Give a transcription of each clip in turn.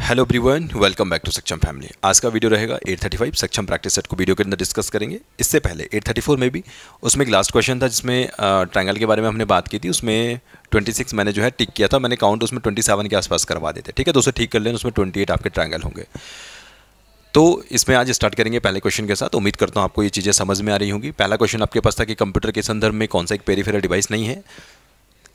hello everyone welcome back to Saksham family आज का video रहेगा 835 सक्षम प्रैक्टिस सेट को वीडियो के अंदर डिस्कस करेंगे इससे पहले 834 में भी उसमें एक लास्ट क्वेश्चन था जिसमें ट्रायंगल के बारे में हमने बात की थी उसमें 26 मैंने जो है टिक किया था मैंने काउंट उसमें ट्वेंटी के आसपास करवा देते ठीक है दोस्तों ठीक कर लेना उसमें ट्वेंटी आपके ट्रैंगल होंगे तो इसमें आज स्टार्ट करेंगे पहले क्वेश्चन के साथ उम्मीद करता हूँ आपको ये चीज़ें समझ में आ रही होंगी पहला क्वेश्चन आपके पास था कि कंप्यूटर के संदर्भ में कौन सा एक पेरीफेरा डिवाइस नहीं है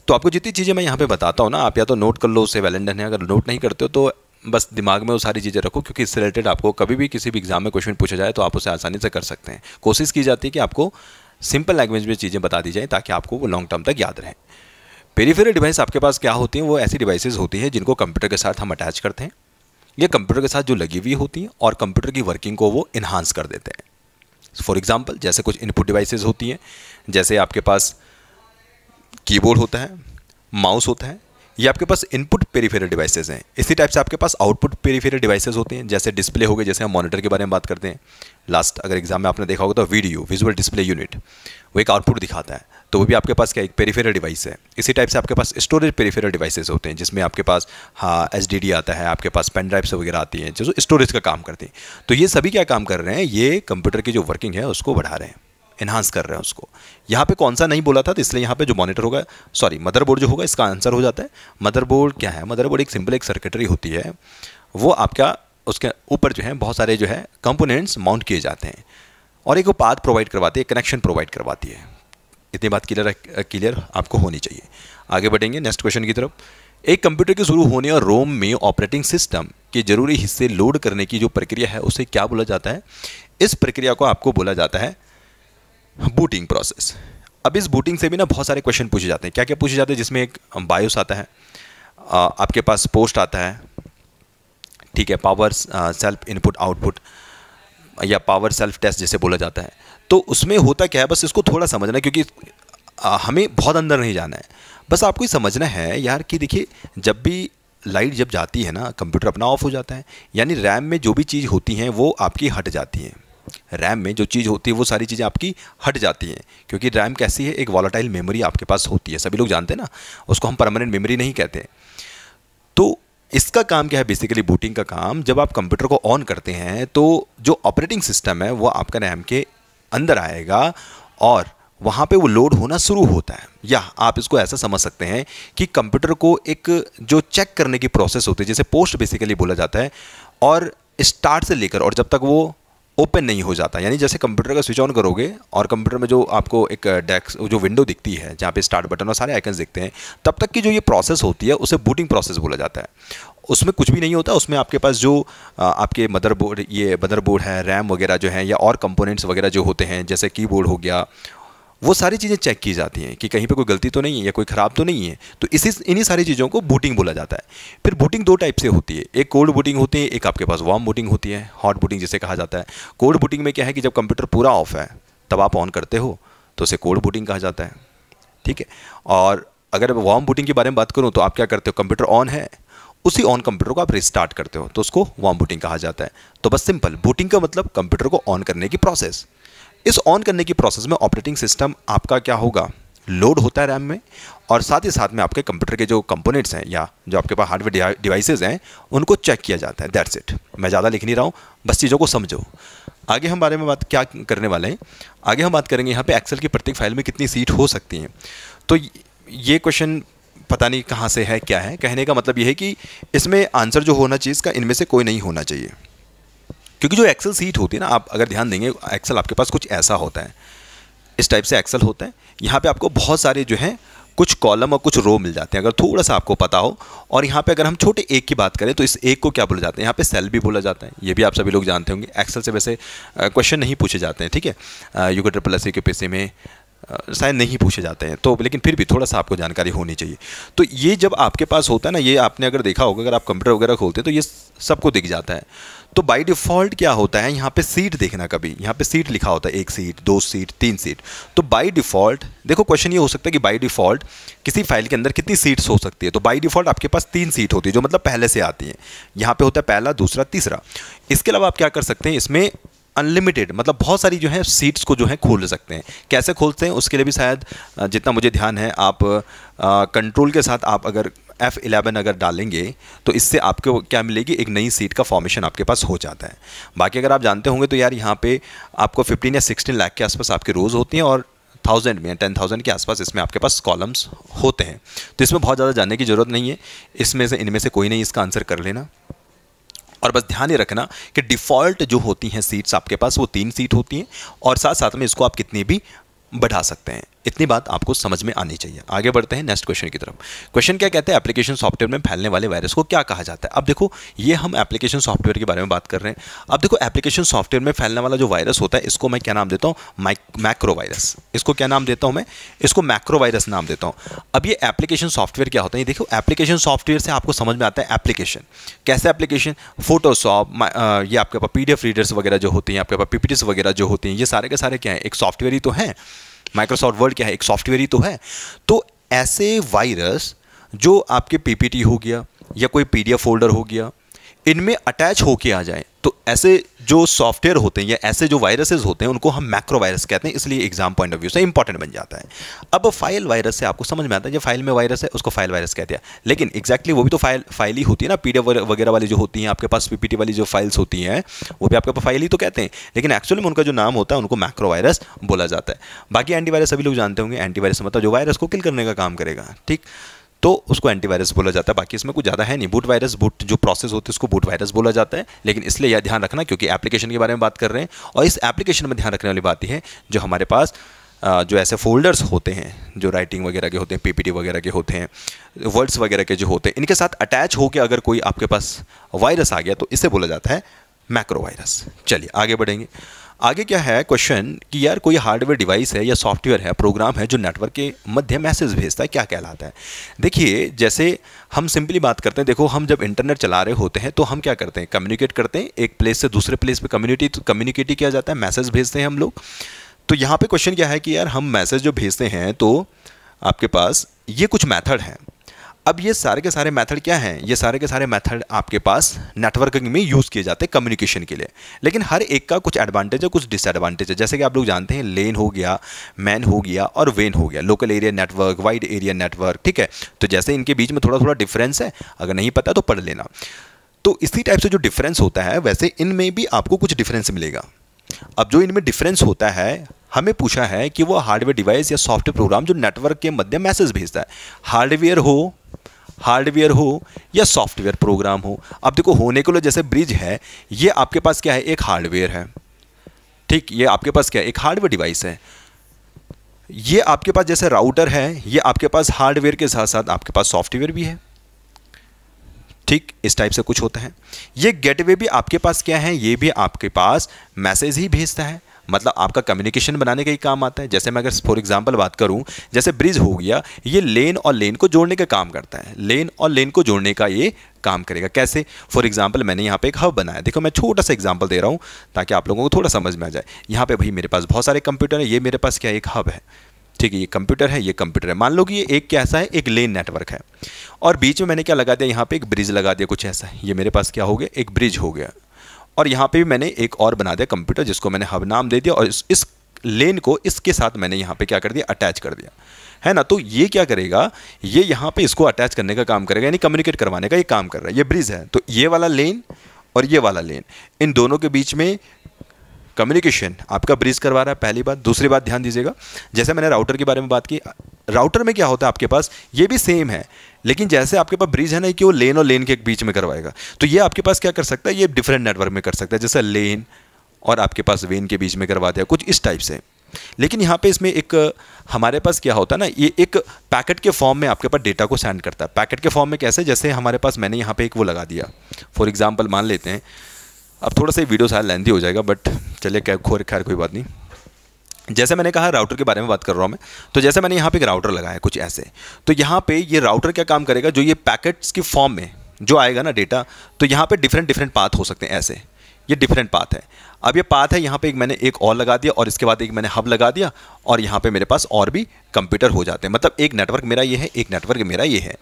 तो आपको जितनी चीज़ें मैं यहाँ पे बताता हूँ ना आप या तो नोट कर लो उसे वैलेंडन है अगर नोट नहीं करते हो तो बस दिमाग में वो सारी चीज़ें रखो क्योंकि इससे रिलेटेड आपको कभी भी किसी भी एग्जाम में क्वेश्चन पूछा जाए तो आप उसे आसानी से कर सकते हैं कोशिश की जाती है कि आपको सिंपल लैंग्वेज में चीज़ें बता दी जाएँ ताकि आपको वो लॉन्ग टर्म तक याद रहें पेरीफेरल डिवाइस आपके पास क्या होती हैं वो ऐसी डिवाइसेज़ होती हैं जिनको कंप्यूटर के साथ हम अटैच करते हैं ये कंप्यूटर के साथ जो लगी हुई होती हैं और कंप्यूटर की वर्किंग को वो इन्हांस कर देते हैं फॉर एग्जाम्पल जैसे कुछ इनपुट डिवाइसेज होती हैं जैसे आपके पास कीबोर्ड होता है माउस होता है ये आपके पास इनपुट पेरीफेरल डिवाइसेज हैं इसी टाइप से आपके पास आउटपुट पेरीफेरल डिवाइसेज होते हैं जैसे डिस्प्ले हो गए जैसे हम मॉनिटर के बारे में बात करते हैं लास्ट अगर एग्जाम में आपने देखा होगा तो वीडियो विजुअल डिस्प्ले यूनिट वो एक आउटपुट दिखाता है तो वो भी आपके पास क्या एक पेरीफेरल डिवाइस है इसी टाइप से आपके पास स्टोरेज पेरीफेरल डिवाइसेज़ होते हैं जिसमें आपके पास हाँ एस आता है आपके पास पेन ड्राइव्स वगैरह आती हैं जो स्टोरेज का काम करती हैं तो ये सभी क्या काम कर रहे हैं ये कंप्यूटर की जो वर्किंग है उसको बढ़ा रहे हैं इन्हांस कर रहे हैं उसको यहाँ पे कौन सा नहीं बोला था तो इसलिए यहाँ पे जो मॉनिटर होगा सॉरी मदरबोर्ड जो होगा इसका आंसर हो जाता है मदरबोर्ड क्या है मदरबोर्ड एक सिंपल एक सर्किटरी होती है वो आपका उसके ऊपर जो है बहुत सारे जो है कंपोनेंट्स माउंट किए जाते हैं और एक वो पाथ प्रोवाइड करवाती है कनेक्शन प्रोवाइड करवाती है इतनी बात क्लियर क्लियर आपको होनी चाहिए आगे बढ़ेंगे नेक्स्ट क्वेश्चन की तरफ एक कंप्यूटर के शुरू होने और रोम में ऑपरेटिंग सिस्टम के जरूरी हिस्से लोड करने की जो प्रक्रिया है उसे क्या बोला जाता है इस प्रक्रिया को आपको बोला जाता है बूटिंग प्रोसेस अब इस बूटिंग से भी ना बहुत सारे क्वेश्चन पूछे जाते हैं क्या क्या पूछे जाते हैं जिसमें एक बायोस आता है आपके पास पोस्ट आता है ठीक है पावर सेल्फ इनपुट आउटपुट या पावर सेल्फ टेस्ट जैसे बोला जाता है तो उसमें होता क्या है बस इसको थोड़ा समझना क्योंकि हमें बहुत अंदर नहीं जाना है बस आपको ये समझना है यार कि देखिए जब भी लाइट जब जाती है ना कंप्यूटर अपना ऑफ हो जाता है यानी रैम में जो भी चीज़ होती हैं वो आपकी हट जाती हैं रैम में जो चीज़ होती है वो सारी चीज़ें आपकी हट जाती हैं क्योंकि रैम कैसी है एक वॉलाटाइल मेमोरी आपके पास होती है सभी लोग जानते हैं ना उसको हम परमानेंट मेमोरी नहीं कहते तो इसका काम क्या है बेसिकली बूटिंग का काम जब आप कंप्यूटर को ऑन करते हैं तो जो ऑपरेटिंग सिस्टम है वो आपका रैम के अंदर आएगा और वहाँ पे वो लोड होना शुरू होता है या आप इसको ऐसा समझ सकते हैं कि कंप्यूटर को एक जो चेक करने की प्रोसेस होती है जैसे पोस्ट बेसिकली बोला जाता है और स्टार्ट से लेकर और जब तक वो ओपन नहीं हो जाता यानी जैसे कंप्यूटर का स्विच ऑन करोगे और कंप्यूटर में जो आपको एक डेस्क जो विंडो दिखती है जहाँ पे स्टार्ट बटन और सारे आइकन्स दिखते हैं तब तक की जो ये प्रोसेस होती है उसे बूटिंग प्रोसेस बोला जाता है उसमें कुछ भी नहीं होता उसमें आपके पास जो आपके मदरबोर्ड ये मदरबोर्ड है रैम वगैरह जो है या और कंपोनेंट्स वगैरह जो होते हैं जैसे कीबोर्ड हो गया वो सारी चीज़ें चेक की जाती हैं कि कहीं पे कोई गलती तो नहीं है या कोई ख़राब तो नहीं है तो इसी इन्हीं सारी चीज़ों को बूटिंग बोला जाता है फिर बूटिंग दो टाइप से होती है एक कोल्ड बूटिंग होती है एक आपके पास वार्म बूटिंग होती है हॉट बूटिंग जिसे कहा जाता है कोल्ड बूटिंग में क्या है कि जब कंप्यूटर पूरा ऑफ है तब आप ऑन करते हो तो उसे कोल्ड बूटिंग कहा जाता है ठीक है और अगर वार्म बूटिंग के बारे में बात करूँ तो आप क्या करते हो कंप्यूटर ऑन है उसी ऑन कंप्यूटर को आप रिस्टार्ट करते हो तो उसको वॉम बूटिंग कहा जाता है तो बस सिंपल बूटिंग का मतलब कंप्यूटर को ऑन करने की प्रोसेस इस ऑन करने की प्रोसेस में ऑपरेटिंग सिस्टम आपका क्या होगा लोड होता है रैम में और साथ ही साथ में आपके कंप्यूटर के जो कंपोनेंट्स हैं या जो आपके पास हार्डवेयर डिवाइसेज हैं उनको चेक किया जाता है दैट्स इट मैं ज़्यादा लिख नहीं रहा हूँ बस चीज़ों को समझो आगे हम बारे में बात क्या करने वाले हैं आगे हम बात करेंगे यहाँ पे एक्सेल की प्रत्येक फाइल में कितनी सीट हो सकती हैं तो ये क्वेश्चन पता नहीं कहाँ से है क्या है कहने का मतलब यह है कि इसमें आंसर जो होना चाहिए इसका इनमें से कोई नहीं होना चाहिए क्योंकि जो एक्सेल सीट होती है ना आप अगर ध्यान देंगे एक्सेल आपके पास कुछ ऐसा होता है इस टाइप से एक्सेल होता है यहाँ पे आपको बहुत सारे जो हैं कुछ कॉलम और कुछ रो मिल जाते हैं अगर थोड़ा सा आपको पता हो और यहाँ पे अगर हम छोटे एक की बात करें तो इस एक को क्या बोला जाता है यहाँ पे सेल भी बोला जाता है ये भी आप सभी लोग जानते होंगे एक्सेल से वैसे क्वेश्चन नहीं पूछे जाते हैं ठीक है यूगो ट्रिपल एस के पैसे में शायद नहीं पूछे जाते हैं तो लेकिन फिर भी थोड़ा सा आपको जानकारी होनी चाहिए तो ये जब आपके पास होता है ना ये आपने अगर देखा होगा अगर आप कंप्यूटर वगैरह खोलते हैं तो ये सबको दिख जाता है तो बाय डिफ़ॉल्ट क्या होता है यहाँ पे सीट देखना कभी यहाँ पे सीट लिखा होता है एक सीट दो सीट तीन सीट तो बाय डिफ़ॉल्ट देखो क्वेश्चन ये हो सकता है कि बाय डिफ़ॉल्ट किसी फाइल के अंदर कितनी सीट्स हो सकती है तो बाय डिफ़ॉल्ट आपके पास तीन सीट होती है जो मतलब पहले से आती हैं यहाँ पे होता है पहला दूसरा तीसरा इसके अलावा आप क्या कर सकते हैं इसमें अनलिमिटेड मतलब बहुत सारी जो है सीट्स को जो है खोल सकते हैं कैसे खोलते हैं उसके लिए भी शायद जितना मुझे ध्यान है आप कंट्रोल के साथ आप अगर एफ़ इलेवन अगर डालेंगे तो इससे आपको क्या मिलेगी एक नई सीट का फॉर्मेशन आपके पास हो जाता है बाकी अगर आप जानते होंगे तो यार यहाँ पे आपको 15 या 16 लाख के आसपास आपके रोज़ होती हैं और थाउजेंड में टेन थाउजेंड के आसपास इसमें आपके पास कॉलम्स होते हैं तो इसमें बहुत ज़्यादा जानने की ज़रूरत नहीं है इसमें से इनमें से कोई नहीं इसका आंसर कर लेना और बस ध्यान ये रखना कि डिफ़ॉल्ट जो होती हैं सीट्स आपके पास वो तीन सीट होती हैं और साथ साथ में इसको आप कितनी भी बढ़ा सकते हैं इतनी बात आपको समझ में आनी चाहिए आगे बढ़ते हैं नेक्स्ट क्वेश्चन की तरफ क्वेश्चन क्या कहते हैं एप्लीकेशन सॉफ्टवेयर में फैलने वाले वायरस को क्या कहा जाता है अब देखो ये हम एप्लीकेशन सॉफ्टवेयर के बारे में बात कर रहे हैं अब देखो एप्लीकेशन सॉफ्टवेयर में फैलने वाला जो वायरस होता है इसको मैं क्या नाम देता हूँ मैक्रो वायरस इसको क्या नाम देता हूँ मैं इसको मैक्रो वायरस नाम देता हूँ अब ये एप्लीकेशन सॉफ्टवेयर क्या होता है ये देखो एप्लीकेशन सॉफ्टवेयर से आपको समझ में आता है एप्लीकेशन कैसे एप्लीकेशन फोटोशॉप ये आपके पास पी रीडर्स वगैरह जो होती हैं आपके पास पीपीटीस वगैरह जो होती हैं ये सारे के सारे क्या है एक सॉफ्टवेयर ही तो हैं माइक्रोसॉफ्ट वर्ड क्या है एक सॉफ्टवेयर ही तो है तो ऐसे वायरस जो आपके पीपीटी हो गया या कोई पीडीएफ फोल्डर हो गया इनमें अटैच होके आ जाए तो ऐसे जो सॉफ्टवेयर होते हैं या ऐसे जो वायरसेस होते हैं उनको हम मैक्रो वायरस कहते हैं इसलिए एग्जाम पॉइंट ऑफ व्यू से इंपॉर्टेंट बन जाता है अब फाइल वायरस से आपको समझ में आता है जो फाइल में वायरस है उसको फाइल वायरस कहते हैं लेकिन एक्जैक्टली वो भी तो फाइल फाइल ही होती है ना पी वगैरह वाली जो होती हैं आपके पास पीपीटी वाली जो फाइल्स होती हैं वो भी आपके पास फाइल ही तो कहते हैं लेकिन एक्चुअली में उनका जो नाम होता है उनको मैक्रो वायरस बोला जाता है बाकी एंटीवायरस सभी लोग जानते होंगे एंटीवायरस मतलब जो वायरस को किल करने का काम करेगा ठीक तो उसको एंटीवायरस बोला जाता है बाकी इसमें कुछ ज़्यादा है नहीं बूट वायरस बूट जो प्रोसेस होती है उसको बूट वायरस बोला जाता है लेकिन इसलिए यह ध्यान रखना क्योंकि एप्लीकेशन के बारे में बात कर रहे हैं और इस एप्लीकेशन में ध्यान रखने वाली बात यह है जो हमारे पास जो ऐसे फोल्डर्स होते हैं जो राइटिंग वगैरह के होते हैं पीपीटी वगैरह के होते हैं वर्ड्स वगैरह के जो होते हैं इनके साथ अटैच होकर अगर कोई आपके पास वायरस आ गया तो इसे बोला जाता है मैक्रो वायरस चलिए आगे बढ़ेंगे आगे क्या है क्वेश्चन कि यार कोई हार्डवेयर डिवाइस है या सॉफ्टवेयर है प्रोग्राम है जो नेटवर्क के मध्य मैसेज भेजता है क्या कहलाता है देखिए जैसे हम सिंपली बात करते हैं देखो हम जब इंटरनेट चला रहे होते हैं तो हम क्या करते हैं कम्युनिकेट करते हैं एक प्लेस से दूसरे प्लेस पर कम्युनिटी कम्युनिकेट ही किया जाता है मैसेज भेजते हैं हम लोग तो यहाँ पर क्वेश्चन क्या है कि यार हम मैसेज जो भेजते हैं तो आपके पास ये कुछ मैथड हैं अब ये सारे के सारे मेथड क्या हैं ये सारे के सारे मेथड आपके पास नेटवर्किंग में यूज़ किए जाते हैं कम्युनिकेशन के लिए लेकिन हर एक का कुछ एडवांटेज है कुछ डिसएडवांटेज है जैसे कि आप लोग जानते हैं लेन हो गया मैन हो गया और वेन हो गया local area network wide area network ठीक है तो जैसे इनके बीच में थोड़ा थोड़ा डिफरेंस है अगर नहीं पता तो पढ़ लेना तो इसी टाइप से जो डिफरेंस होता है वैसे इनमें भी आपको कुछ डिफरेंस मिलेगा अब जो इनमें डिफरेंस होता है हमें पूछा है कि वो हार्डवेयर डिवाइस या सॉफ्टवेयर प्रोग्राम जो नेटवर्क के मध्य मैसेज भेजता है हार्डवेयर हो हार्डवेयर हो या सॉफ्टवेयर प्रोग्राम हो अब देखो होने के लिए जैसे ब्रिज है ये आपके पास क्या है एक हार्डवेयर है ठीक ये आपके पास क्या है एक हार्डवेयर डिवाइस है ये आपके पास जैसे राउटर है ये आपके पास हार्डवेयर के साथ साथ आपके पास सॉफ्टवेयर भी है ठीक इस टाइप से कुछ होता है ये गेटवे भी आपके पास क्या है ये भी आपके पास मैसेज ही भेजता है मतलब आपका कम्युनिकेशन बनाने का ही काम आता है जैसे मैं अगर फॉर एग्जाम्पल बात करूँ जैसे ब्रिज हो गया ये लेन और लेन को जोड़ने का काम करता है लेन और लेन को जोड़ने का ये काम करेगा कैसे फॉर एग्जाम्पल मैंने यहाँ पे एक हब बनाया देखो मैं छोटा सा एग्जाम्पल दे रहा हूँ ताकि आप लोगों को थोड़ा समझ में आ जाए यहाँ पे भाई मेरे पास बहुत सारे कंप्यूटर हैं ये मेरे पास क्या एक हब है ठीक है ये कंप्यूटर है ये कंप्यूटर है मान लो कि ये एक कैसा है एक लेन नेटवर्क है और बीच में मैंने क्या लगा दिया यहाँ पे एक ब्रिज लगा दिया कुछ ऐसा है ये मेरे पास क्या हो गया एक ब्रिज हो गया और यहाँ पे भी मैंने एक और बना दिया कंप्यूटर जिसको मैंने हब नाम दे दिया और इस, इस लेन को इसके साथ मैंने यहाँ पे क्या कर दिया अटैच कर दिया है ना तो ये क्या करेगा ये यहाँ पे इसको अटैच करने का काम करेगा यानी कम्युनिकेट करवाने का ये काम कर रहा है ये ब्रिज है तो ये वाला लेन और ये वाला लेन इन दोनों के बीच में कम्युनिकेशन आपका ब्रिज करवा रहा है पहली बात दूसरी बात ध्यान दीजिएगा जैसे मैंने राउटर के बारे में बात की राउटर में क्या होता है आपके पास ये भी सेम है लेकिन जैसे आपके पास ब्रिज है ना कि वो लेन और लेन के बीच में करवाएगा तो ये आपके पास क्या कर सकता है ये डिफरेंट नेटवर्क में कर सकता है जैसे लेन और आपके पास वेन के बीच में करवा दिया कुछ इस टाइप से लेकिन यहाँ पे इसमें एक हमारे पास क्या होता है ना ये एक पैकेट के फॉर्म में आपके पास डेटा को सेंड करता है पैकेट के फॉर्म में कैसे जैसे हमारे पास मैंने यहाँ पे एक वो लगा दिया फॉर एग्जाम्पल मान लेते हैं अब थोड़ा सा वीडियो शायद लेंदी हो जाएगा बट चलिए खैर कोई बात नहीं जैसे मैंने कहा राउटर के बारे में बात कर रहा हूँ मैं तो जैसे मैंने यहाँ पे एक राउटर लगाया कुछ ऐसे तो यहाँ पे ये राउटर क्या काम करेगा जो ये पैकेट्स की फॉर्म में जो आएगा ना डेटा तो यहाँ पे डिफरेंट डिफरेंट पाथ हो सकते हैं ऐसे ये डिफरेंट पाथ है अब ये पाथ है यहाँ पे एक मैंने एक और लगा दिया और इसके बाद एक मैंने हब लगा दिया और यहाँ पे मेरे पास और भी कंप्यूटर हो जाते हैं मतलब एक नेटवर्क मेरा ये है एक नेटवर्क मेरा ये है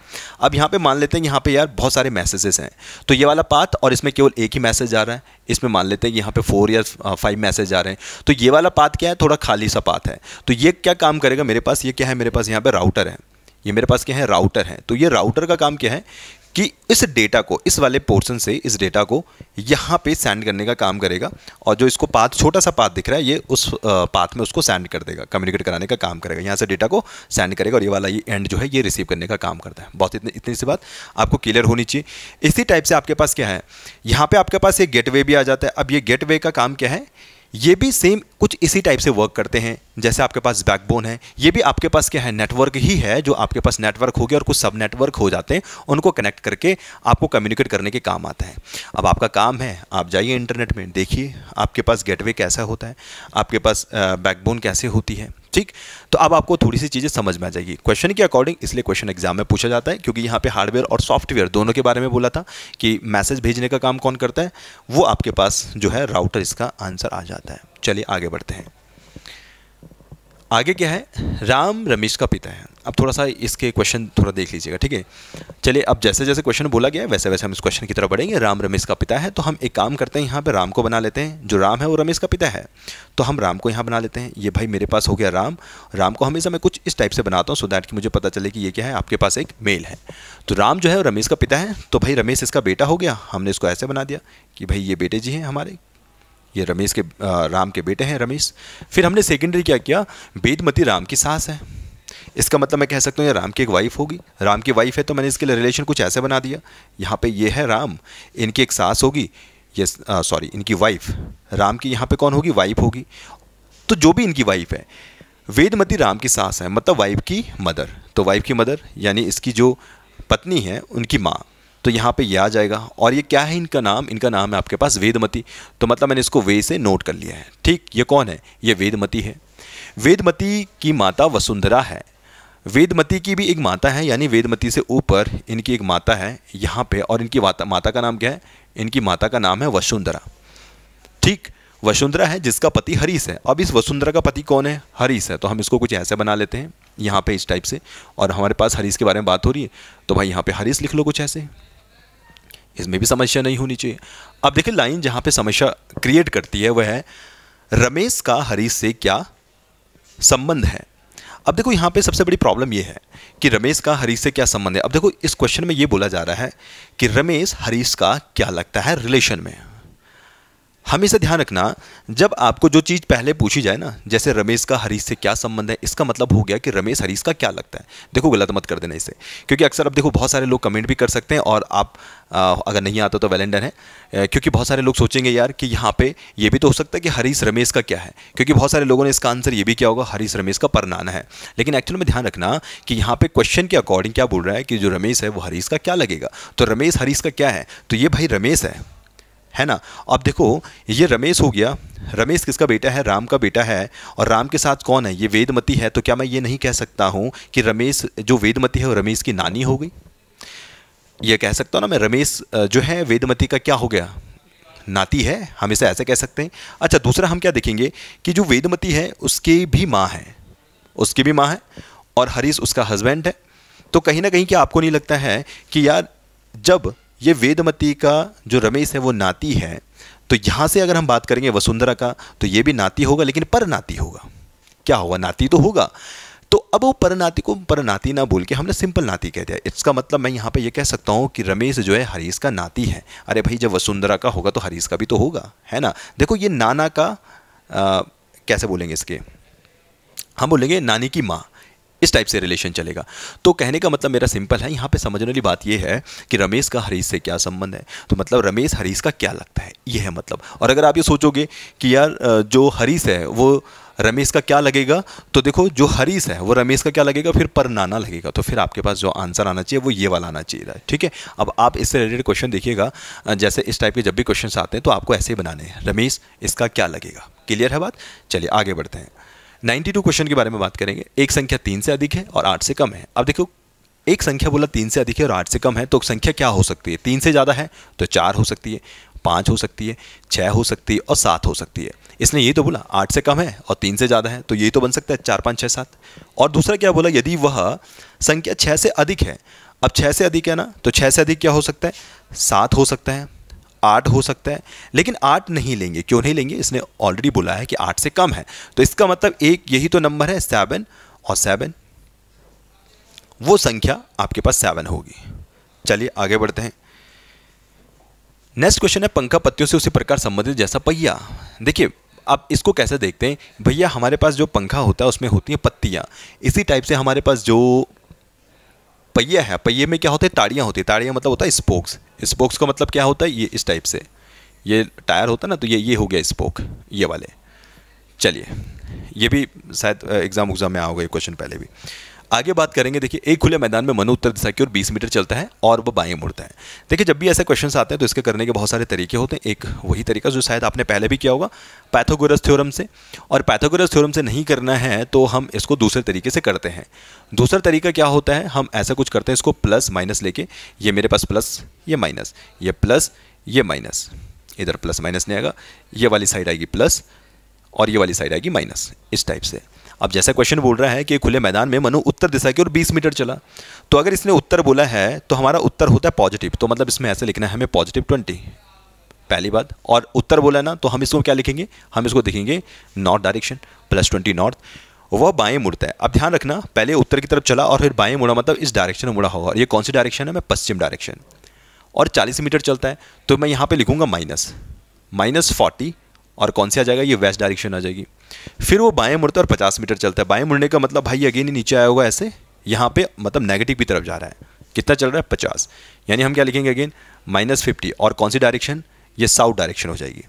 अब यहाँ पे मान लेते हैं यहाँ पे यार बहुत सारे मैसेजेस हैं तो ये वाला पाथ और इसमें केवल एक ही मैसेज जा रहा है इसमें मान लेते हैं कि यहाँ पे फोर या फाइव मैसेज आ रहे हैं तो ये वाला पाथ क्या है थोड़ा खाली सा पाथ है तो ये क्या काम करेगा मेरे पास ये क्या है मेरे पास यहाँ पर राउटर है ये मेरे पास क्या है राउटर है तो ये राउटर का काम क्या है कि इस डेटा को इस वाले पोर्शन से इस डेटा को यहाँ पे सेंड करने का काम करेगा और जो इसको पाथ छोटा सा पाथ दिख रहा है ये उस पाथ में उसको सेंड कर देगा कम्युनिकेट कराने का काम करेगा यहाँ से डेटा को सेंड करेगा और ये वाला ये एंड जो है ये रिसीव करने का काम करता है बहुत इतनी इतनी सी बात आपको क्लियर होनी चाहिए इसी टाइप से आपके पास क्या है यहाँ पर आपके पास एक गेट भी आ जाता है अब ये गेटवे का काम क्या है ये भी सेम कुछ इसी टाइप से वर्क करते हैं जैसे आपके पास बैकबोन है ये भी आपके पास क्या है नेटवर्क ही है जो आपके पास नेटवर्क हो गया और कुछ सब नेटवर्क हो जाते हैं उनको कनेक्ट करके आपको कम्युनिकेट करने के काम आता है अब आपका काम है आप जाइए इंटरनेट में देखिए आपके पास गेटवे कैसा होता है आपके पास बैकबोन कैसे होती है ठीक तो अब आपको थोड़ी सी चीज़ें समझ में आ जाएगी क्वेश्चन के अकॉर्डिंग इसलिए क्वेश्चन एग्जाम में पूछा जाता है क्योंकि यहाँ पे हार्डवेयर और सॉफ्टवेयर दोनों के बारे में बोला था कि मैसेज भेजने का काम कौन करता है वो आपके पास जो है राउटर इसका आंसर आ जाता है चलिए आगे बढ़ते हैं आगे क्या है राम रमेश का पिता है अब थोड़ा सा इसके क्वेश्चन थोड़ा देख लीजिएगा ठीक है चलिए अब जैसे जैसे क्वेश्चन बोला गया है वैसे वैसे हम इस क्वेश्चन की तरफ बढ़ेंगे राम रमेश का पिता है तो हम एक काम करते हैं यहाँ पे राम को बना लेते हैं जो राम है वो रमेश का पिता है तो हम राम को यहाँ बना लेते हैं ये भाई मेरे पास हो गया राम राम को हमेशा मैं कुछ इस टाइप से बनाता हूँ सो दैट कि मुझे पता चले कि ये क्या है आपके पास एक मेल है तो राम जो है वो रमेश का पिता है तो भाई रमेश इसका बेटा हो गया हमने इसको ऐसे बना दिया कि भाई ये बेटे जी हैं हमारे ये रमेश के आ, राम के बेटे हैं रमेश फिर हमने सेकेंडरी क्या किया वेदमती राम की सास है इसका मतलब मैं कह सकता हूँ ये राम की एक वाइफ होगी राम की वाइफ है तो मैंने इसके लिए रिलेशन कुछ ऐसे बना दिया यहाँ पे ये है राम इनकी एक सास होगी ये सॉरी इनकी वाइफ राम की यहाँ पे कौन होगी वाइफ होगी तो जो भी इनकी वाइफ है वेदमती राम की सास है मतलब वाइफ की मदर तो वाइफ की मदर यानी इसकी जो पत्नी है उनकी माँ तो यहाँ पे ये आ जाएगा और ये क्या है इनका नाम इनका नाम है आपके पास वेदमती तो मतलब मैंने इसको वे से नोट कर लिया है ठीक ये कौन है ये वेदमती है वेदमती की माता वसुंधरा है वेदमती की भी एक माता है यानी वेदमती से ऊपर इनकी एक माता है यहाँ पे और इनकी माता माता का नाम क्या है इनकी माता का नाम है वसुंधरा ठीक वसुंधरा है जिसका पति हरीश है अब इस वसुंधरा का पति कौन है हरीश है तो हम इसको कुछ ऐसे बना लेते हैं यहाँ पे इस टाइप से और हमारे पास हरीश के बारे में बात हो रही है तो भाई यहाँ पे हरीश लिख लो कुछ ऐसे इसमें भी समस्या नहीं होनी चाहिए अब देखिए लाइन जहाँ पे समस्या क्रिएट करती है वह है रमेश का हरीश से क्या संबंध है अब देखो यहाँ पे सबसे बड़ी प्रॉब्लम ये है कि रमेश का हरीश से क्या संबंध है अब देखो इस क्वेश्चन में ये बोला जा रहा है कि रमेश हरीश का क्या लगता है रिलेशन में हमेशा ध्यान रखना जब आपको जो चीज़ पहले पूछी जाए ना जैसे रमेश का हरीश से क्या संबंध है इसका मतलब हो गया कि रमेश हरीश का क्या लगता है देखो गलत मत कर देना इसे क्योंकि अक्सर अब देखो बहुत सारे लोग कमेंट भी कर सकते हैं और आप आ, अगर नहीं आता तो वेलेंडन है क्योंकि बहुत सारे लोग सोचेंगे यार कि यहाँ पे ये भी तो हो सकता है कि हरीश रमेश का क्या है क्योंकि बहुत सारे लोगों ने इसका आंसर ये भी किया होगा हरीश रमेश का परनाना है लेकिन एक्चुअल में ध्यान रखना कि यहाँ पे क्वेश्चन के अकॉर्डिंग क्या बोल रहा है कि जो रमेश है वो हरीश का क्या लगेगा तो रमेश हरीश का क्या है तो ये भाई रमेश है है ना अब देखो ये रमेश हो गया रमेश किसका बेटा है राम का बेटा है और राम के साथ कौन है ये वेदमती है तो क्या मैं ये नहीं कह सकता हूँ कि रमेश जो वेदमती है वो रमेश की नानी हो गई ये कह सकता हूँ ना मैं रमेश जो है वेदमती का क्या हो गया नाती है हम इसे ऐसे कह सकते हैं अच्छा दूसरा हम क्या देखेंगे कि जो वेदमती है उसकी भी माँ है उसकी भी माँ है और हरीश उसका हस्बैंड है तो कहीं ना कहीं क्या आपको नहीं लगता है कि यार जब ये वेदमती का जो रमेश है वो नाती है तो यहाँ से अगर हम बात करेंगे वसुंधरा का तो ये भी नाती होगा लेकिन पर नाती होगा क्या होगा नाती तो होगा तो अब वो पर नाती को पर नाती ना बोल के हमने सिंपल नाती कह दिया इसका मतलब मैं यहाँ पे ये यह कह सकता हूँ कि रमेश जो है हरीश का नाती है अरे भाई जब वसुंधरा का होगा तो हरीश का भी तो होगा है ना देखो ये नाना का आ, कैसे बोलेंगे इसके हम बोलेंगे नानी की माँ इस टाइप से रिलेशन चलेगा तो कहने का मतलब मेरा सिंपल है यहाँ पे समझने वाली बात यह है कि रमेश का हरीश से क्या संबंध है तो मतलब रमेश हरीश का क्या लगता है ये है मतलब और अगर आप ये सोचोगे कि यार जो हरीश है वो रमेश का क्या लगेगा तो देखो जो हरीश है वो रमेश का क्या लगेगा फिर पर नाना लगेगा तो फिर आपके पास जो आंसर आना चाहिए वो ये वाला आना चाहिए ठीक है अब आप इससे रिलेटेड क्वेश्चन देखिएगा जैसे इस टाइप के जब भी क्वेश्चन आते हैं तो आपको ऐसे ही बनाने हैं रमेश इसका क्या लगेगा क्लियर है बात चलिए आगे बढ़ते हैं 92 क्वेश्चन के बारे में बात करेंगे एक संख्या तीन से अधिक है और आठ से कम है अब देखो एक संख्या बोला तीन से अधिक है और आठ से कम है तो संख्या क्या हो सकती है तीन से ज़्यादा है तो चार हो सकती है पाँच हो सकती है छः हो सकती है और सात हो सकती है इसने ये तो बोला आठ से कम है और तीन से ज़्यादा है तो यही तो बन सकता है चार पाँच छः सात और दूसरा क्या बोला यदि वह संख्या छः से अधिक है अब छः से अधिक है ना तो छः से अधिक क्या हो सकता है सात हो सकता है आठ हो सकता है लेकिन आठ नहीं लेंगे क्यों नहीं लेंगे इसने ऑलरेडी बोला है कि आठ से कम है तो इसका मतलब एक यही तो नंबर है सेवन और सेवन वो संख्या आपके पास सेवन होगी चलिए आगे बढ़ते हैं नेक्स्ट क्वेश्चन है पंखा पत्तियों से उसी प्रकार संबंधित जैसा पहिया देखिए अब इसको कैसे देखते हैं भैया हमारे पास जो पंखा होता है उसमें होती हैं पत्तियाँ इसी टाइप से हमारे पास जो पहिया है पहिए में क्या होते हैं ताड़ियाँ होती है ताड़ियाँ मतलब होता है स्पोक्स स्पोक्स का मतलब क्या होता है ये इस टाइप से ये टायर होता है ना तो ये ये हो गया स्पोक ये वाले चलिए ये भी शायद एग्ज़ाम उग्ज़ाम में आओगे ये क्वेश्चन पहले भी आगे बात करेंगे देखिए एक खुले मैदान में मनु उत्तर दिशा की ओर 20 मीटर चलता है और वह बाएं मुड़ता है देखिए जब भी ऐसे क्वेश्चन आते हैं तो इसके करने के बहुत सारे तरीके होते हैं एक वही तरीका जो शायद आपने पहले भी किया होगा पैथोगोरस थ्योरम से और पैथोगोरस थ्योरम से नहीं करना है तो हम इसको दूसरे तरीके से करते हैं दूसरा तरीका क्या होता है हम ऐसा कुछ करते हैं इसको प्लस माइनस लेके ये मेरे पास प्लस ये माइनस ये प्लस ये माइनस इधर प्लस माइनस नहीं आएगा ये वाली साइड आएगी प्लस और ये वाली साइड आएगी माइनस इस टाइप से अब जैसा क्वेश्चन बोल रहा है कि खुले मैदान में मनु उत्तर दिशा की ओर 20 मीटर चला तो अगर इसने उत्तर बोला है तो हमारा उत्तर होता है पॉजिटिव तो मतलब इसमें ऐसे लिखना है हमें पॉजिटिव ट्वेंटी पहली बात और उत्तर बोला ना तो हम इसको क्या लिखेंगे हम इसको देखेंगे north direction plus twenty north वह बाएँ मुड़ता है अब ध्यान रखना पहले उत्तर की तरफ चला और फिर बाएं मुड़ा मतलब इस डायरेक्शन में मुड़ा होगा और ये कौन सी डायरेक्शन है मैं पश्चिम डायरेक्शन और 40 मीटर चलता है तो मैं यहाँ पे लिखूँगा माइनस माइनस फोर्टी और कौन सी आ जाएगा ये वेस्ट डायरेक्शन आ जाएगी फिर वो बाएँ मुड़ता है और पचास मीटर चलता है बाएँ मुड़ने का मतलब भाई अगेन ही नीचे आया होगा ऐसे यहाँ पे मतलब नेगेटिव की तरफ जा रहा है कितना चल रहा है पचास यानी हम क्या लिखेंगे अगेन माइनस फिफ्टी और कौन सी डायरेक्शन ये साउथ डायरेक्शन हो जाएगी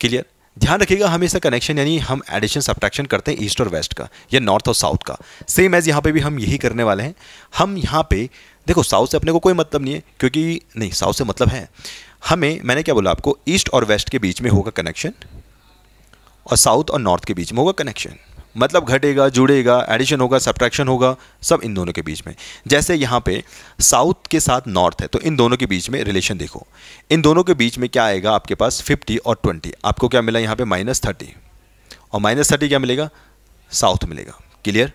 क्लियर ध्यान रखिएगा हमेशा कनेक्शन यानी हम एडिशन सब्ट्रैक्शन करते हैं ईस्ट और वेस्ट का या नॉर्थ और साउथ का सेम एज यहाँ पे भी हम यही करने वाले हैं हम यहाँ पे देखो साउथ से अपने को कोई मतलब नहीं है क्योंकि नहीं साउथ से मतलब है हमें मैंने क्या बोला आपको ईस्ट और वेस्ट के बीच में होगा कनेक्शन और साउथ और नॉर्थ के बीच में होगा कनेक्शन मतलब घटेगा जुड़ेगा एडिशन होगा सब्ट्रैक्शन होगा सब इन दोनों के बीच में जैसे यहाँ पे साउथ के साथ नॉर्थ है तो इन दोनों के बीच में रिलेशन देखो इन दोनों के बीच में क्या आएगा आपके पास 50 और 20 आपको क्या मिला यहाँ पे माइनस थर्टी और माइनस थर्टी क्या मिलेगा साउथ मिलेगा क्लियर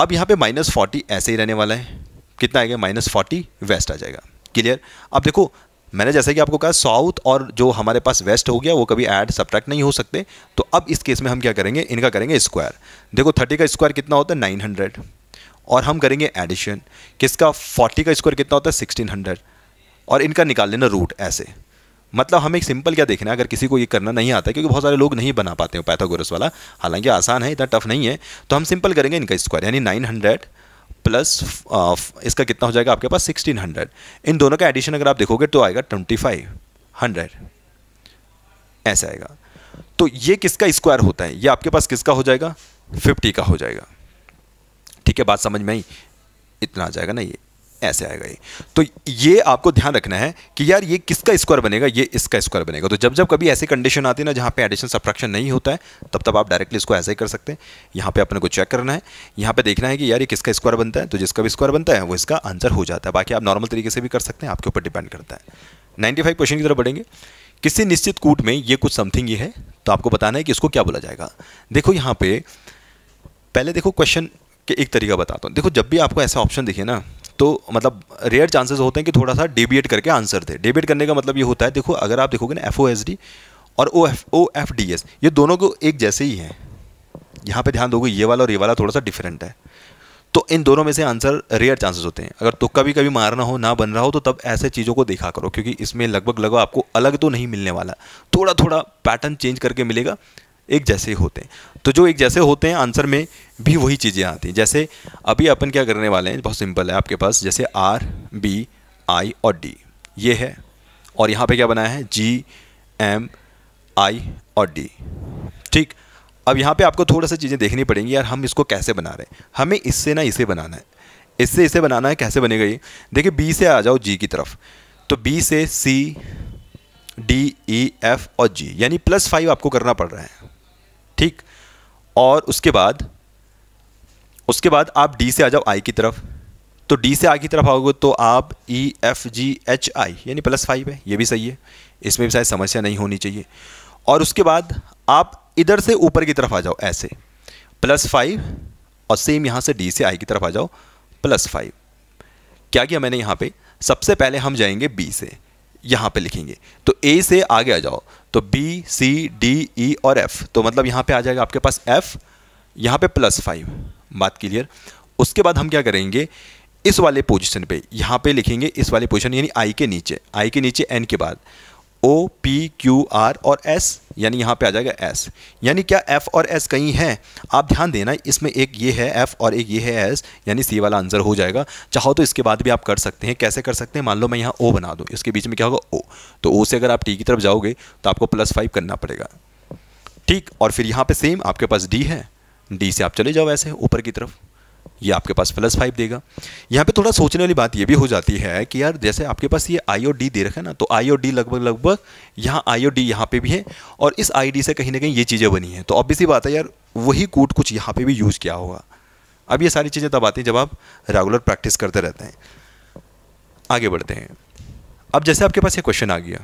अब यहाँ पे माइनस फोर्टी ऐसे ही रहने वाला है कितना आएगा माइनस फोर्टी वेस्ट आ जाएगा क्लियर अब देखो मैंने जैसा कि आपको कहा साउथ और जो हमारे पास वेस्ट हो गया वो कभी ऐड सब्ट्रैक्ट नहीं हो सकते तो अब इस केस में हम क्या करेंगे इनका करेंगे स्क्वायर देखो थर्टी का स्क्वायर कितना होता है नाइन हंड्रेड और हम करेंगे एडिशन किसका फोर्टी का स्क्वायर कितना होता है सिक्सटीन हंड्रेड और इनका निकाल लेना रूट ऐसे मतलब हमें एक सिंपल क्या देखना है अगर किसी को ये करना नहीं आता क्योंकि बहुत सारे लोग नहीं बना पाते हो पैथागोरस वाला हालांकि आसान है इतना टफ नहीं है तो हम सिंपल करेंगे इनका स्क्वायर यानी नाइन हंड्रेड प्लस इसका कितना हो जाएगा आपके पास सिक्सटीन हंड्रेड इन दोनों का एडिशन अगर आप देखोगे तो आएगा ट्वेंटी फाइव हंड्रेड ऐसे आएगा तो ये किसका स्क्वायर होता है ये आपके पास किसका हो जाएगा फिफ्टी का हो जाएगा ठीक है बात समझ में आई इतना आ जाएगा ना ये ऐसे आएगा ये तो ये आपको ध्यान रखना है कि यार ये किसका स्क्वायर बनेगा ये इसका स्क्वायर बनेगा तो जब जब कभी ऐसी कंडीशन आती है ना जहाँ पे एडिशन सब्ट्रैक्शन नहीं होता है तब तब आप डायरेक्टली इसको ऐसे ही कर सकते हैं यहाँ पे अपने को चेक करना है यहाँ पे देखना है कि यार ये किसका स्क्वायर बनता है तो जिसका भी स्क्वायर बनता है वो इसका आंसर हो जाता है बाकी आप नॉर्मल तरीके से भी कर सकते हैं आपके ऊपर डिपेंड करता है नाइन्टी फाइव क्वेश्चन की तरफ बढ़ेंगे किसी निश्चित कूट में ये कुछ समथिंग ये है तो आपको बताना है कि इसको क्या बोला जाएगा देखो यहाँ पे पहले देखो क्वेश्चन के एक तरीका बताता हूँ देखो जब भी आपको ऐसा ऑप्शन दिखे ना तो मतलब रेयर चांसेस होते हैं कि थोड़ा सा डेबिएट करके आंसर दे डेबिएट करने का मतलब ये होता है देखो अगर आप देखोगे ना एफ ओ एस डी और O F O F D S ये दोनों को एक जैसे ही हैं यहाँ पे ध्यान दोगे ये वाला और ये वाला थोड़ा सा डिफरेंट है तो इन दोनों में से आंसर रेयर चांसेस होते हैं अगर तुक्का तो भी कभी मारना हो ना बन रहा हो तो तब ऐसे चीज़ों को देखा करो क्योंकि इसमें लगभग लगभग आपको अलग तो नहीं मिलने वाला थोड़ा थोड़ा पैटर्न चेंज करके मिलेगा एक जैसे होते हैं तो जो एक जैसे होते हैं आंसर में भी वही चीज़ें आती हैं जैसे अभी अपन क्या करने वाले हैं बहुत सिंपल है आपके पास जैसे आर बी आई और डी ये है और यहाँ पे क्या बनाया है जी एम आई और डी ठीक अब यहाँ पे आपको थोड़ा सा चीज़ें देखनी पड़ेंगी यार हम इसको कैसे बना रहे हैं हमें इससे ना इसे बनाना है इससे इसे बनाना है कैसे बनेगा ये देखिए बी से आ जाओ जी की तरफ तो बी से सी डी ई एफ और जी यानी प्लस फाइव आपको करना पड़ रहा है ठीक और उसके बाद उसके बाद आप डी से आ जाओ आई की तरफ तो डी से आई की तरफ आओगे तो आप ई एफ जी एच आई यानी प्लस फाइव है ये भी सही है इसमें भी शायद समस्या नहीं होनी चाहिए और उसके बाद आप इधर से ऊपर की तरफ आ जाओ ऐसे प्लस फाइव और सेम यहाँ से डी से आई की तरफ आ जाओ प्लस फाइव क्या किया मैंने यहाँ पे सबसे पहले हम जाएंगे बी से यहाँ पे लिखेंगे तो ए से आगे आ जाओ तो बी सी डी ई और एफ तो मतलब यहाँ पे आ जाएगा आपके पास एफ यहाँ पे प्लस फाइव बात क्लियर उसके बाद हम क्या करेंगे इस वाले पोजीशन पे यहाँ पे लिखेंगे इस वाले पोजीशन यानी आई के नीचे आई के नीचे एन के बाद ओ पी क्यू आर और एस यानी यहाँ पे आ जाएगा एस यानी क्या एफ और एस कहीं हैं आप ध्यान देना इसमें एक ये है एफ और एक ये है एस यानी सी वाला आंसर हो जाएगा चाहो तो इसके बाद भी आप कर सकते हैं कैसे कर सकते हैं मान लो मैं यहाँ ओ बना दूँ इसके बीच में क्या होगा ओ तो ओ से अगर आप टी की तरफ जाओगे तो आपको प्लस फाइव करना पड़ेगा ठीक और फिर यहाँ पर सेम आपके पास डी है डी से आप चले जाओ ऐसे ऊपर की तरफ ये आपके पास प्लस फाइव देगा यहाँ पे थोड़ा सोचने वाली बात ये भी हो जाती है कि यार जैसे आपके पास ये आई और डी दे रखा है ना तो आई और डी लगभग लगभग यहाँ आई और डी यहाँ पे भी है और इस आई डी से कहीं ना कहीं ये चीज़ें बनी हैं तो ऑब्वियसली बात है यार वही कूट कुछ यहाँ पर भी यूज़ किया होगा अब ये सारी चीज़ें तब आती हैं जब आप रेगुलर प्रैक्टिस करते रहते हैं आगे बढ़ते हैं अब जैसे आपके पास ये क्वेश्चन आ गया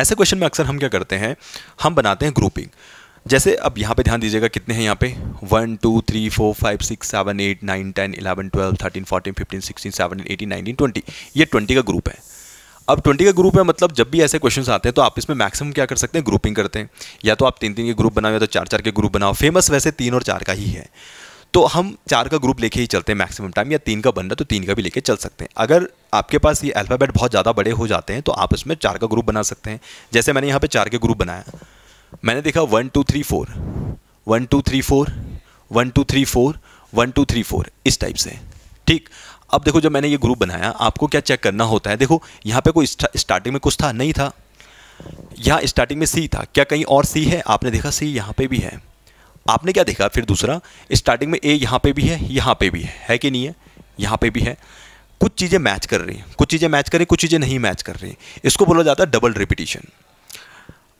ऐसे क्वेश्चन में अक्सर हम क्या करते हैं हम बनाते हैं ग्रुपिंग जैसे अब यहाँ पे ध्यान दीजिएगा कितने हैं यहाँ पे one two three four five six seven eight nine ten eleven twelve thirteen fourteen fifteen sixteen seven eighteen nineteen twenty ये ट्वेंटी का ग्रुप है अब ट्वेंटी का ग्रुप है मतलब जब भी ऐसे क्वेश्चंस आते हैं तो आप इसमें मैक्सिमम क्या कर सकते हैं ग्रुपिंग करते हैं या तो आप तीन तीन के ग्रुप बनाओ या तो चार चार के ग्रुप बनाओ फेमस वैसे तीन और चार का ही है तो हम चार का ग्रुप लेके ही चलते हैं मैक्सिमम टाइम या तीन का बन रहा तो तीन का भी लेके चल सकते हैं अगर आपके पास ये अल्फ़ाबेट बहुत ज़्यादा बड़े हो जाते हैं तो आप इसमें चार का ग्रुप बना सकते हैं जैसे मैंने यहाँ पे चार के ग्रुप बनाया मैंने देखा one two three four one two three four one two three four one two three four इस टाइप से ठीक अब देखो जब मैंने ये ग्रुप बनाया आपको क्या चेक करना होता है देखो यहाँ पे कोई स्टार्टिंग में कुछ था नहीं था यहाँ स्टार्टिंग में सी था क्या कहीं और सी है आपने देखा सी यहाँ पे भी है आपने क्या देखा फिर दूसरा स्टार्टिंग में ए यहाँ पे भी है यहाँ पे भी है है कि नहीं है यहाँ पे भी है कुछ चीज़ें मैच कर रही हैं कुछ चीज़ें मैच कर रही कुछ चीज़ें नहीं मैच कर रही इसको बोला जाता है डबल रिपीटिशन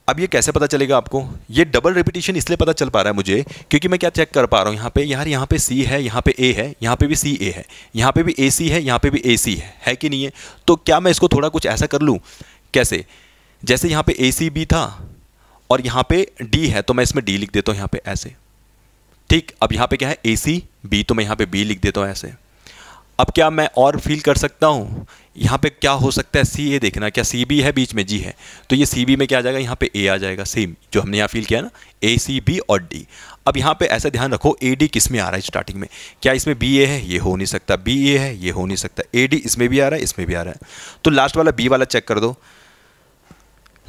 अब ये कैसे पता चलेगा आपको ये डबल रिपीटेशन इसलिए पता चल पा रहा है मुझे क्योंकि मैं क्या चेक कर पा रहा हूँ यहाँ पे यार यहाँ पे सी है यहाँ पे ए है यहाँ पे भी सी ए है यहाँ पे भी ए सी है यहाँ पे भी ए सी है है कि नहीं है तो क्या मैं इसको थोड़ा कुछ ऐसा कर लूँ कैसे जैसे यहाँ पे ए सी बी था और यहाँ पे डी है तो मैं इसमें डी लिख देता हूँ यहाँ पे ऐसे ठीक अब यहाँ पे क्या है ए सी बी तो मैं यहाँ पे बी लिख देता हूँ ऐसे अब क्या मैं और फील कर सकता हूँ यहाँ पे क्या हो सकता है सी ए देखना क्या सी बी है बीच में जी है तो ये सी बी में क्या आ जाएगा यहाँ पे ए आ जाएगा सेम जो हमने यहाँ फील किया ना ए सी बी और डी अब यहाँ पे ऐसा ध्यान रखो ए डी किस में आ रहा है स्टार्टिंग में क्या इसमें बी ए है ये हो नहीं सकता बी ए है ये हो नहीं सकता ए डी इसमें भी आ रहा है इसमें भी आ रहा है तो लास्ट वाला बी वाला चेक कर दो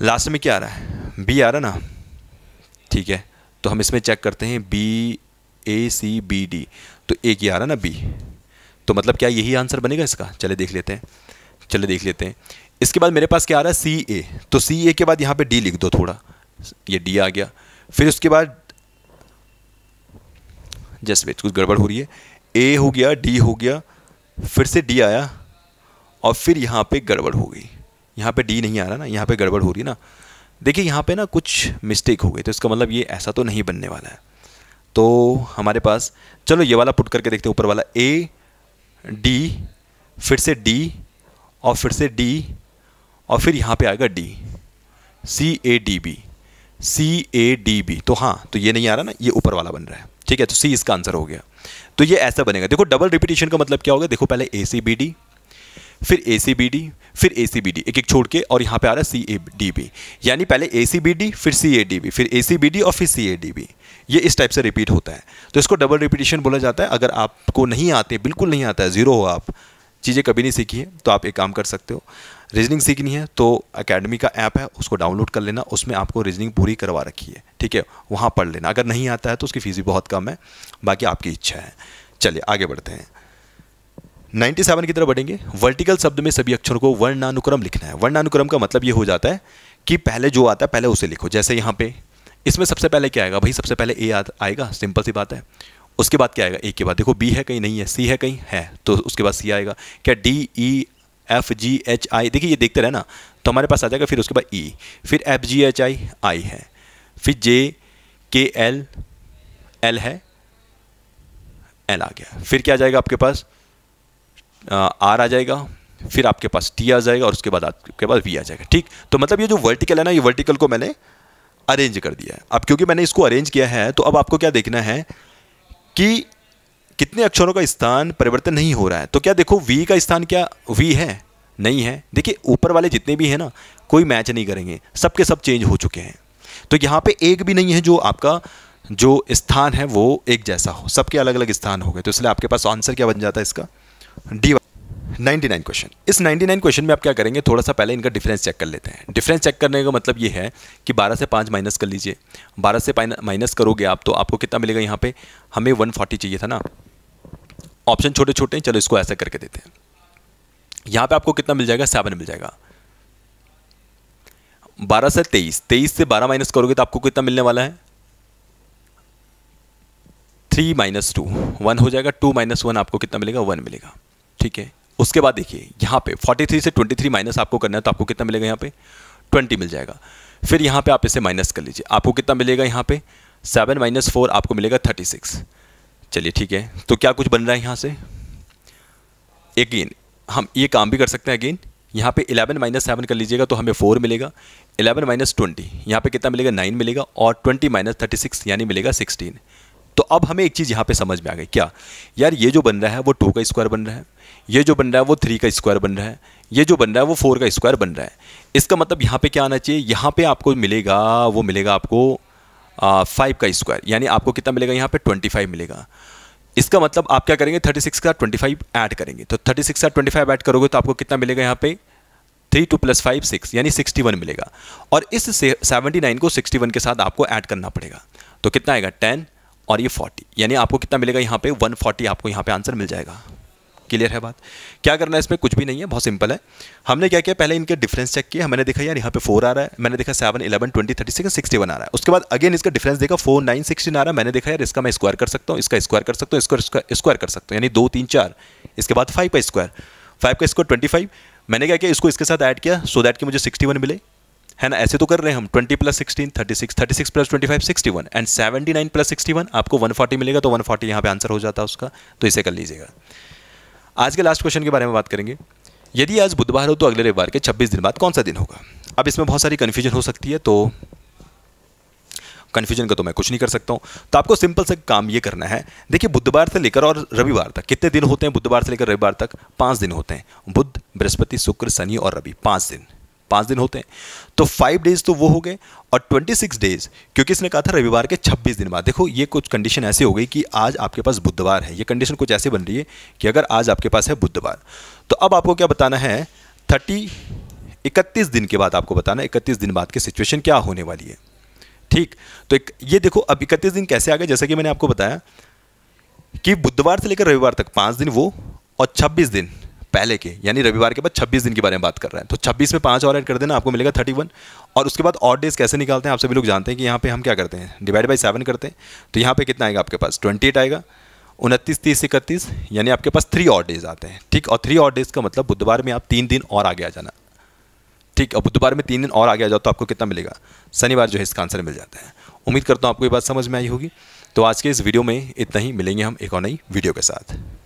लास्ट में क्या आ रहा है बी आ रहा ना ठीक है तो हम इसमें चेक करते हैं B A C B D तो एक ये आ रहा ना बी तो मतलब क्या यही आंसर बनेगा इसका चले देख लेते हैं चले देख लेते हैं इसके बाद मेरे पास क्या आ रहा है सी ए तो सी ए के बाद यहाँ पे डी लिख दो थोड़ा ये डी आ गया फिर उसके बाद जैसे वेट कुछ गड़बड़ हो रही है ए हो गया डी हो गया फिर से डी आया और फिर यहाँ पे गड़बड़ हो गई यहाँ पे डी नहीं आ रहा ना यहाँ पे गड़बड़ हो रही ना देखिए यहाँ पे ना कुछ मिस्टेक हो गई तो इसका मतलब ये ऐसा तो नहीं बनने वाला है तो हमारे पास चलो ये वाला पुट करके देखते हैं ऊपर वाला ए डी फिर से डी और फिर से डी और फिर यहाँ पे आएगा D C A D B C A D B तो हाँ तो ये नहीं आ रहा ना ये ऊपर वाला बन रहा है ठीक है तो सी इसका आंसर हो गया तो ये ऐसा बनेगा देखो डबल रिपीटेशन का मतलब क्या होगा देखो पहले ए सी बी डी फिर ए सी बी डी फिर ए सी बी डी एक एक छोड़ के और यहाँ पे आ रहा है सी ए डी बी यानी पहले ए सी बी डी फिर सी ए डी बी फिर ए सी बी डी और फिर सी ए डी बी ये इस टाइप से रिपीट होता है तो इसको डबल रिपीटेशन बोला जाता है अगर आपको नहीं आते बिल्कुल नहीं आता है ज़ीरो हो आप चीज़ें कभी नहीं सीखी है तो आप एक काम कर सकते हो रीजनिंग सीखनी है तो अकेडमी का ऐप है उसको डाउनलोड कर लेना उसमें आपको रीजनिंग पूरी करवा रखी है ठीक है वहाँ पढ़ लेना अगर नहीं आता है तो उसकी फ़ीस भी बहुत कम है बाकी आपकी इच्छा है चलिए आगे बढ़ते हैं 97 की तरफ बढ़ेंगे वर्टिकल शब्द में सभी अक्षरों को वर्णानुक्रम लिखना है वर्णानुक्रम का मतलब ये हो जाता है कि पहले जो आता है पहले उसे लिखो जैसे यहाँ पे इसमें सबसे पहले क्या आएगा भाई सबसे पहले ए आएगा सिंपल सी बात है उसके बाद क्या आएगा ए के बाद देखो बी है कहीं नहीं है सी है कहीं है तो उसके बाद सी आएगा क्या D E F G H I देखिए ये देखते रहे ना तो हमारे पास आ जाएगा फिर उसके बाद ई e, फिर F G H I I है फिर जे के एल एल है एल आ गया फिर क्या आ जाएगा आपके पास आर आ जाएगा फिर आपके पास टी आ जाएगा और उसके बाद आपके पास वी आ जाएगा ठीक तो मतलब ये जो वर्टिकल है ना ये वर्टिकल को मैंने अरेंज कर दिया है अब क्योंकि मैंने इसको अरेंज किया है तो अब आपको क्या देखना है कि कितने अक्षरों का स्थान परिवर्तन नहीं हो रहा है तो क्या देखो वी का स्थान क्या वी है नहीं है देखिए ऊपर वाले जितने भी हैं ना कोई मैच नहीं करेंगे सबके सब चेंज हो चुके हैं तो यहाँ पे एक भी नहीं है जो आपका जो स्थान है वो एक जैसा हो सबके अलग अलग स्थान हो गए तो इसलिए आपके पास आंसर क्या बन जाता है इसका डी 99 क्वेश्चन इस 99 क्वेश्चन में आप क्या करेंगे थोड़ा सा पहले इनका डिफरेंस चेक कर लेते हैं डिफरेंस चेक करने का मतलब ये है कि 12 से 5 माइनस कर लीजिए 12 से माइनस करोगे आप तो आपको कितना मिलेगा यहाँ पे हमें 140 चाहिए था ना ऑप्शन छोटे छोटे हैं चलो इसको ऐसा करके देते हैं यहाँ पे आपको कितना मिल जाएगा सेवन मिल जाएगा बारह से तेईस तेईस से बारह माइनस करोगे तो आपको कितना मिलने वाला है थ्री माइनस टू वन हो जाएगा टू माइनस वन आपको कितना मिलेगा वन मिलेगा ठीक है उसके बाद देखिए यहाँ पे 43 से 23 माइनस आपको करना है तो आपको कितना मिलेगा यहाँ पे 20 मिल जाएगा फिर यहाँ पे आप इसे माइनस कर लीजिए आपको कितना मिलेगा यहाँ पे 7 माइनस फोर आपको मिलेगा 36 चलिए ठीक है तो क्या कुछ बन रहा है यहाँ से अगेन हम ये काम भी कर सकते हैं अगेन यहाँ पे 11 माइनस सेवन कर लीजिएगा तो हमें फोर मिलेगा 11 माइनस ट्वेंटी यहाँ पर कितना मिलेगा नाइन मिलेगा और ट्वेंटी माइनस थर्टी सिक्स यानी मिलेगा सिक्सटीन तो अब हमें एक चीज़ यहाँ पे समझ में आ गई क्या यार ये जो बन रहा है वो टू का स्क्वायर बन रहा है ये जो बन रहा है वो थ्री का स्क्वायर बन रहा है ये जो बन रहा है वो फोर का स्क्वायर बन रहा है इसका मतलब यहाँ पे क्या आना चाहिए यहाँ पे आपको मिलेगा वो मिलेगा आपको फाइव का स्क्वायर यानी आपको कितना मिलेगा यहाँ पे ट्वेंटी फाइव मिलेगा इसका मतलब आप क्या करेंगे थर्टी सिक्स का ट्वेंटी फाइव ऐड करेंगे तो थर्टी सिक्स का ट्वेंटी फाइव ऐड करोगे तो आपको कितना मिलेगा यहाँ पे three two plus five six यानी सिक्सटी वन मिलेगा और इस सेवेंटी नाइन को सिक्सटी वन के साथ आपको ऐड करना पड़ेगा तो कितना आएगा टेन और ये फोर्टी यानी आपको कितना मिलेगा यहाँ पे वन फोर्टी आपको यहाँ पे आंसर मिल जाएगा क्लियर है बात क्या करना है इसमें कुछ भी नहीं है बहुत सिंपल है हमने क्या किया पहले इनके डिफरेंस चेक किया मैंने देखा यार यहाँ पे फोर आ रहा है मैंने देखा seven eleven twenty thirty six sixty one आ रहा है उसके बाद अगेन इसका डिफरेंस देखा फोर नाइन सिक्सटीन आ रहा है मैंने देखा यार इसका मैं स्क्वायर कर सकता हूँ इसका स्क्वायर कर सकता हूँ इसका स्क्वायर कर सकता हूँ यानी दो तीन चार इसके बाद फाइव का स्क्वायर फाइव का स्क्वायर ट्वेंटी फाइव मैंने क्या किया इसको इसके साथ ऐड किया सो दैट कि मुझे सिक्सटी वन मिले है ना ऐसे तो कर रहे हैं हम twenty plus sixteen thirty six thirty six plus twenty five sixty one and seventy nine plus sixty one आपको वन फोर्टी मिलेगा तो वन फोर्टी यहाँ पे आंसर हो जाता है उसका तो इसे कर लीजिएगा आज के लास्ट क्वेश्चन के बारे में बात करेंगे यदि आज बुधवार हो तो अगले रविवार के 26 दिन बाद कौन सा दिन होगा अब इसमें बहुत सारी कन्फ्यूजन हो सकती है तो कन्फ्यूजन का तो मैं कुछ नहीं कर सकता हूँ तो आपको सिंपल से काम ये करना है देखिए बुधवार से लेकर और रविवार तक कितने दिन होते हैं बुधवार से लेकर रविवार तक पाँच दिन होते हैं बुध बृहस्पति शुक्र शनि और रवि पाँच दिन पाँच दिन होते हैं तो फाइव डेज तो वो हो गए और ट्वेंटी सिक्स डेज क्योंकि इसने कहा था रविवार के छब्बीस दिन बाद देखो ये कुछ कंडीशन ऐसी हो गई कि आज आपके पास बुधवार है ये कंडीशन कुछ ऐसी बन रही है कि अगर आज आपके पास है बुधवार तो अब आपको क्या बताना है थर्टी इकतीस दिन के बाद आपको बताना इकतीस दिन बाद की सिचुएशन क्या होने वाली है ठीक तो एक ये देखो अब इकतीस दिन कैसे आ गए जैसा कि मैंने आपको बताया कि बुधवार से लेकर रविवार तक पाँच दिन वो और छब्बीस दिन पहले के यानी रविवार के बाद 26 दिन के बारे में बात कर रहे हैं तो 26 में पाँच और ऐड कर देना आपको मिलेगा 31 और उसके बाद और डेज कैसे निकालते हैं आप सभी लोग जानते हैं कि यहाँ पे हम क्या करते हैं डिवाइड बाई सेवन करते हैं तो यहाँ पे कितना आएगा आपके पास ट्वेंटी आएगा उनतीस तीस इकतीस यानी आपके पास थ्री और डेज आते हैं ठीक और थ्री और डेज का मतलब बुधवार में आप तीन दिन और आगे आ जाना ठीक और बुधवार में तीन दिन और आगे आ जाओ तो आपको कितना मिलेगा शनिवार जो है इसका आंसर मिल जाता है उम्मीद करता हूँ आपको ये बात समझ में आई होगी तो आज के इस वीडियो में इतना ही मिलेंगे हम एक और नई वीडियो के साथ